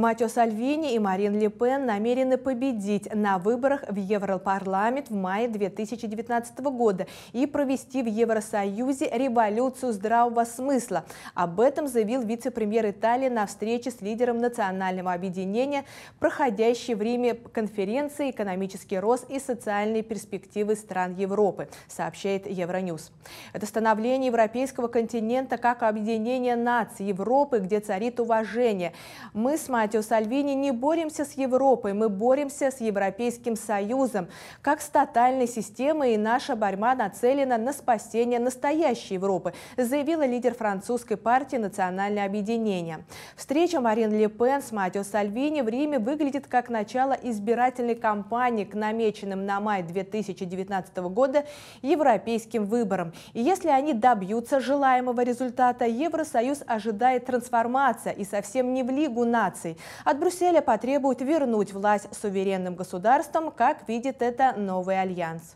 Матео Сальвини и Марин Ле Пен намерены победить на выборах в Европарламент в мае 2019 года и провести в Евросоюзе революцию здравого смысла. Об этом заявил вице-премьер Италии на встрече с лидером национального объединения, проходящей в Риме конференции «Экономический рост и социальные перспективы стран Европы», сообщает Евроньюз. Это становление европейского континента как объединение наций Европы, где царит уважение. Мы с Матео Матио Сальвини, не боремся с Европой, мы боремся с Европейским Союзом, как с тотальной системой, и наша борьба нацелена на спасение настоящей Европы, заявила лидер французской партии «Национальное объединение». Встреча Марин Ле Пен с Матио Сальвини в Риме выглядит как начало избирательной кампании к намеченным на май 2019 года европейским выборам. И если они добьются желаемого результата, Евросоюз ожидает трансформация и совсем не в Лигу наций, от Брюсселя потребуют вернуть власть суверенным государствам, как видит это новый альянс.